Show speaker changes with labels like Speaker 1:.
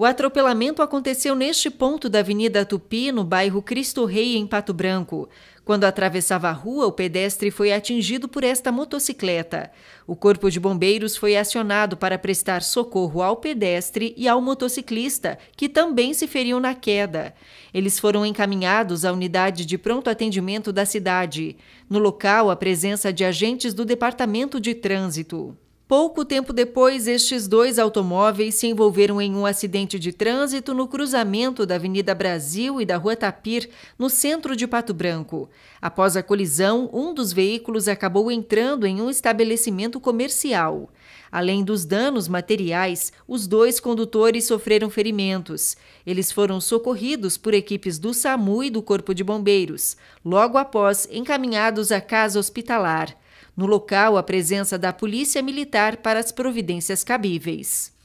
Speaker 1: O atropelamento aconteceu neste ponto da Avenida Tupi, no bairro Cristo Rei, em Pato Branco. Quando atravessava a rua, o pedestre foi atingido por esta motocicleta. O Corpo de Bombeiros foi acionado para prestar socorro ao pedestre e ao motociclista, que também se feriu na queda. Eles foram encaminhados à unidade de pronto atendimento da cidade. No local, a presença de agentes do Departamento de Trânsito. Pouco tempo depois, estes dois automóveis se envolveram em um acidente de trânsito no cruzamento da Avenida Brasil e da Rua Tapir, no centro de Pato Branco. Após a colisão, um dos veículos acabou entrando em um estabelecimento comercial. Além dos danos materiais, os dois condutores sofreram ferimentos. Eles foram socorridos por equipes do SAMU e do Corpo de Bombeiros, logo após encaminhados à casa hospitalar. No local, a presença da Polícia Militar para as providências cabíveis.